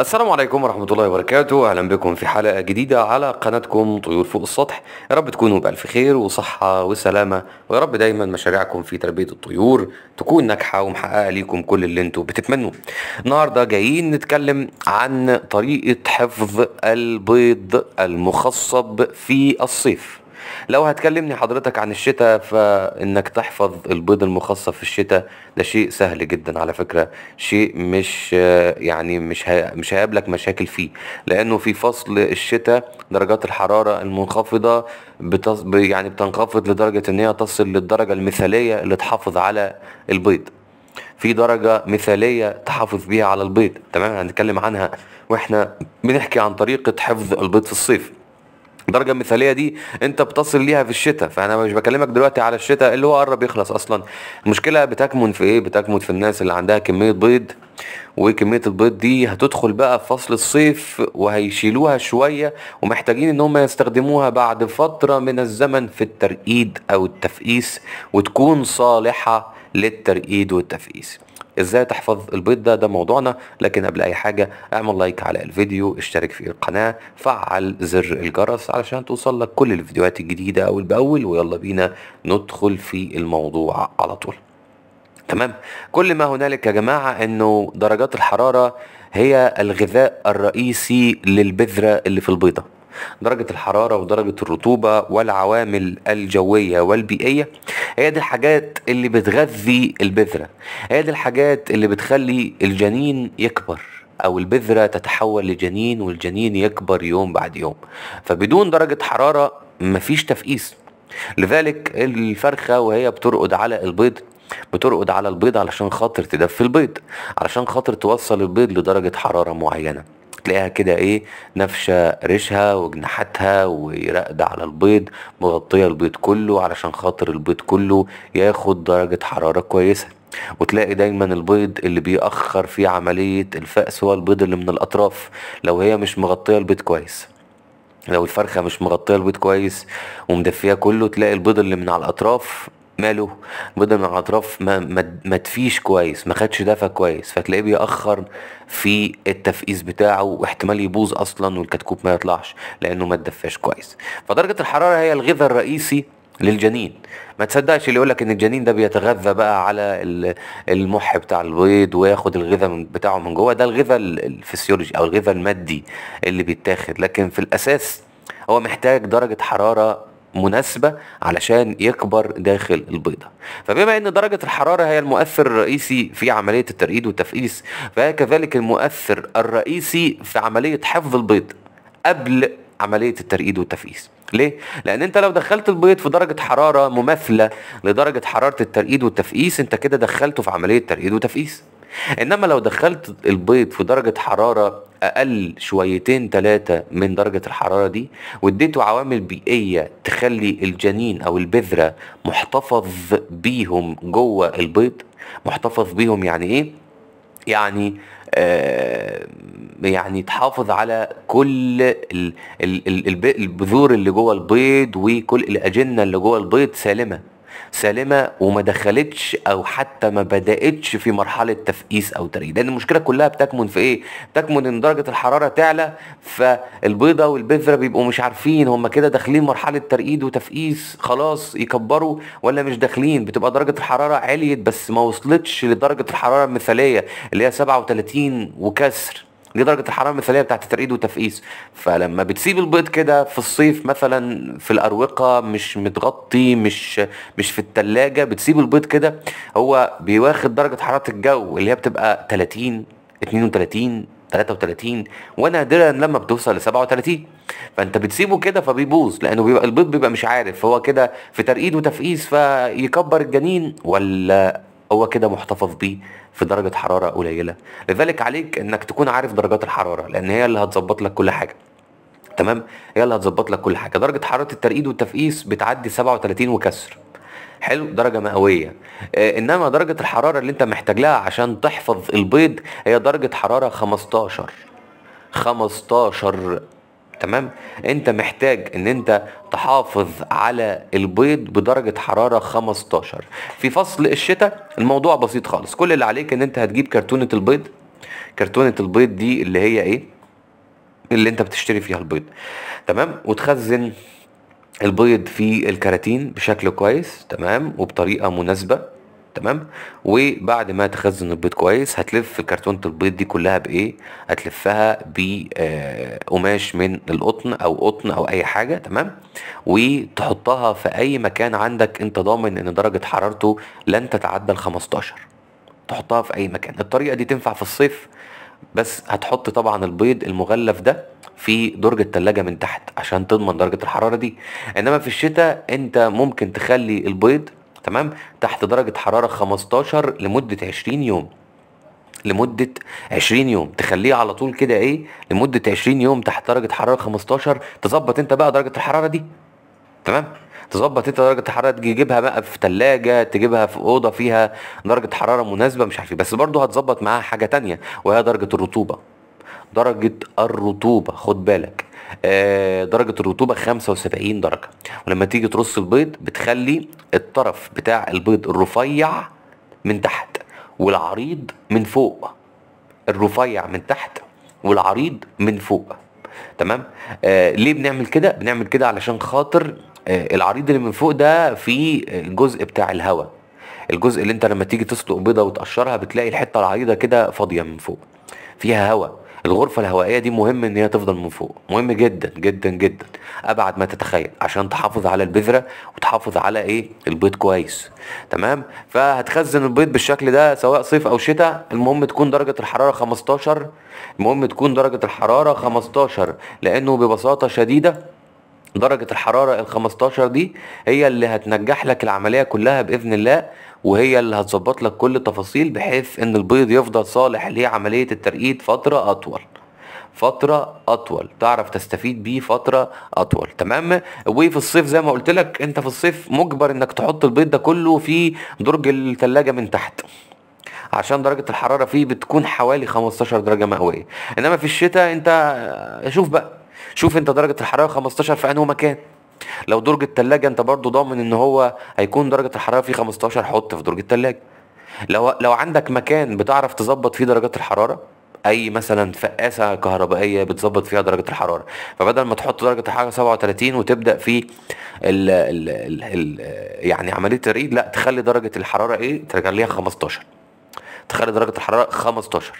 السلام عليكم ورحمة الله وبركاته أهلا بكم في حلقة جديدة على قناتكم طيور فوق السطح يا رب تكونوا بألف خير وصحة وسلامة ويا رب دايما مشاريعكم في تربية الطيور تكون ناجحة ومحققة ليكم كل اللي انتوا بتتمنوه النهاردة جايين نتكلم عن طريقة حفظ البيض المخصب في الصيف لو هتكلمني حضرتك عن الشتاء فانك تحفظ البيض المخصب في الشتاء ده شيء سهل جدا على فكرة شيء مش يعني مش مش هيقابلك مشاكل فيه لانه في فصل الشتاء درجات الحرارة المنخفضة بتص... يعني بتنخفض لدرجة ان هي تصل للدرجة المثالية اللي تحافظ على البيض في درجة مثالية تحافظ بيها على البيض تمام هنتكلم عنها واحنا بنحكي عن طريقة حفظ البيض في الصيف الدرجه المثاليه دي انت بتصل ليها في الشتاء فانا مش بكلمك دلوقتي على الشتاء اللي هو قرب يخلص اصلا المشكله بتكمن في ايه بتكمن في الناس اللي عندها كميه بيض وكميه البيض دي هتدخل بقى في فصل الصيف وهيشيلوها شويه ومحتاجين ان هم يستخدموها بعد فتره من الزمن في الترقيد او التفقيس وتكون صالحه للترقيد والتفقيس ازاي تحفظ البيض ده ده موضوعنا لكن قبل اي حاجه اعمل لايك على الفيديو اشترك في القناه فعل زر الجرس علشان توصل لك كل الفيديوهات الجديده اول باول ويلا بينا ندخل في الموضوع على طول تمام كل ما هنالك يا جماعه انه درجات الحراره هي الغذاء الرئيسي للبذره اللي في البيضه درجة الحرارة ودرجة الرطوبة والعوامل الجوية والبيئية هي دي الحاجات اللي بتغذي البذرة هي دي الحاجات اللي بتخلي الجنين يكبر او البذرة تتحول لجنين والجنين يكبر يوم بعد يوم فبدون درجة حرارة مفيش تفقيس لذلك الفرخة وهي بترقد على البيض بترقد على البيض علشان خاطر تدفي البيض علشان خاطر توصل البيض لدرجة حرارة معينة تلاقيها كده ايه نفشة ريشها وجناحاتها وراقدة على البيض مغطية البيض كله علشان خاطر البيض كله ياخد درجة حرارة كويسة وتلاقي دايما البيض اللي بيأخر في عملية الفأس هو البيض اللي من الأطراف لو هي مش مغطية البيض كويس لو الفرخة مش مغطية البيض كويس ومدفية كله تلاقي البيض اللي من على الأطراف ماله بدل من الاطراف ما, ما, ما تفيش كويس ما خدش دفع كويس فتلاقيه بيأخر في التفقيس بتاعه واحتمال يبوظ اصلا والكتكوت ما يطلعش لانه ما اتدفاش كويس فدرجه الحراره هي الغذاء الرئيسي للجنين ما تصدقش اللي يقولك ان الجنين ده بيتغذى بقى على المح بتاع البيض وياخد الغذاء بتاعه من جوه ده الغذاء الفسيولوجي او الغذاء المادي اللي بيتاخد لكن في الاساس هو محتاج درجة حرارة مناسبة علشان يكبر داخل البيضة فبما ان درجة الحرارة هي المؤثر الرئيسي في عملية الترقيد والتفقيس فهي كذلك المؤثر الرئيسي في عملية حفظ البيض قبل عملية الترقيد والتفقيس ليه؟ لأن أنت لو دخلت البيض في درجة حرارة مماثلة لدرجة حرارة الترقيد والتفقيس أنت كده دخلته في عملية ترقيد وتفقيس انما لو دخلت البيض في درجه حراره اقل شويتين ثلاثه من درجه الحراره دي واديته عوامل بيئيه تخلي الجنين او البذره محتفظ بيهم جوه البيض محتفظ بيهم يعني ايه يعني آه يعني تحافظ على كل البذور اللي جوه البيض وكل الاجنه اللي جوه البيض سالمه سالمه وما دخلتش او حتى ما بداتش في مرحله تفقيس او ترقيق لان المشكله كلها بتكمن في ايه بتكمن ان درجه الحراره تعلى فالبيضه والبذره بيبقوا مش عارفين هم كده داخلين مرحله ترقيد وتفقيس خلاص يكبروا ولا مش داخلين بتبقى درجه الحراره عليت بس ما وصلتش لدرجه الحراره المثاليه اللي هي 37 وكسر دي درجه الحراره المثاليه بتاعت الترقيد وتفقيس فلما بتسيب البيض كده في الصيف مثلا في الاروقه مش متغطي مش مش في التلاجة بتسيب البيض كده هو بيواخد درجه حراره الجو اللي هي بتبقى 30 32 33 ونادرا لما بتوصل ل 37 فانت بتسيبه كده فبيبوظ لانه بيبقى البيض بيبقى مش عارف هو كده في ترقيد وتفقيس فيكبر الجنين ولا هو كده محتفظ بيه في درجة حرارة قليلة لذلك عليك انك تكون عارف درجات الحرارة لان هي اللي هتظبط لك كل حاجة تمام هي اللي هتظبط لك كل حاجة درجة حرارة الترقيد والتفقيس بتعدي 37 وكسر حلو درجة مئوية آه انما درجة الحرارة اللي انت محتاج لها عشان تحفظ البيض هي درجة حرارة 15 15 تمام انت محتاج ان انت تحافظ على البيض بدرجة حرارة 15 في فصل الشتاء الموضوع بسيط خالص كل اللي عليك ان انت هتجيب كرتونة البيض كرتونة البيض دي اللي هي ايه اللي انت بتشتري فيها البيض تمام وتخزن البيض في الكراتين بشكل كويس تمام وبطريقة مناسبة تمام وبعد ما تخزن البيض كويس هتلف كرتونة البيض دي كلها بايه هتلفها بقماش آه، من القطن او قطن او اي حاجه تمام وتحطها في اي مكان عندك انت ضامن ان درجه حرارته لن تتعدى ال 15 تحطها في اي مكان الطريقه دي تنفع في الصيف بس هتحط طبعا البيض المغلف ده في درج التلاجة من تحت عشان تضمن درجة الحرارة دي انما في الشتاء انت ممكن تخلي البيض تمام تحت درجه حراره 15 لمده 20 يوم لمده 20 يوم تخليه على طول كده ايه لمده 20 يوم تحت درجه حراره 15 تظبط انت بقى درجه الحراره دي تمام تظبط انت درجه الحراره تجيبها بقى في ثلاجه تجيبها في اوضه فيها درجه حراره مناسبه مش عارف إيه. بس برضه هتظبط معاها حاجه تانية وهي درجه الرطوبه درجه الرطوبه خد بالك آه، درجه الرطوبه 75 درجه ولما تيجي ترص البيض بتخلي الطرف بتاع البيض الرفيع من تحت والعريض من فوق الرفيع من تحت والعريض من فوق تمام آه ليه بنعمل كده بنعمل كده علشان خاطر آه العريض اللي من فوق ده فيه الجزء بتاع الهواء الجزء اللي انت لما تيجي تسلق بيضه وتقشرها بتلاقي الحته العريضه كده فاضيه من فوق فيها هواء الغرفة الهوائية دي مهم ان هي تفضل من فوق مهم جدا جدا جدا ابعد ما تتخيل عشان تحافظ على البذرة وتحافظ على ايه البيض كويس تمام فهتخزن البيض بالشكل ده سواء صيف او شتاء المهم تكون درجة الحرارة 15 المهم تكون درجة الحرارة 15 لانه ببساطة شديدة درجة الحرارة ال 15 دي هي اللي هتنجح لك العملية كلها بإذن الله وهي اللي هتظبط لك كل التفاصيل بحيث إن البيض يفضل صالح لعملية عملية الترقيد فترة أطول فترة أطول تعرف تستفيد بيه فترة أطول تمام وفي الصيف زي ما قلت لك أنت في الصيف مجبر إنك تحط البيض ده كله في درج الثلاجة من تحت عشان درجة الحرارة فيه بتكون حوالي 15 درجة مئوية إنما في الشتاء أنت شوف بقى شوف انت درجه الحراره 15 في انه مكان لو درج التلاجة انت برضو ضامن ان هو هيكون درجة الحرارة فيه 15 حط في درج التلاجة لو لو عندك مكان بتعرف تظبط فيه درجات الحرارة اي مثلا فقاسة كهربائية بتظبط فيها درجة الحرارة فبدل ما تحط درجة الحرارة 37 وتبدأ في الـ الـ الـ الـ يعني عملية الريد لا تخلي درجة الحرارة ايه ترجع ليها 15 تخلي درجة الحرارة 15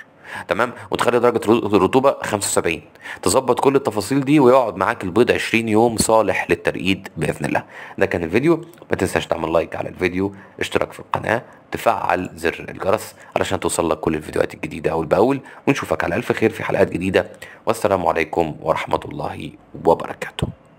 تمام وتخلي درجه الرطوبه 75 تظبط كل التفاصيل دي ويقعد معاك البيض 20 يوم صالح للترقيد باذن الله ده كان الفيديو ما تنساش تعمل لايك على الفيديو اشتراك في القناه تفعل زر الجرس علشان توصل لك كل الفيديوهات الجديده اول باول ونشوفك على الف خير في حلقات جديده والسلام عليكم ورحمه الله وبركاته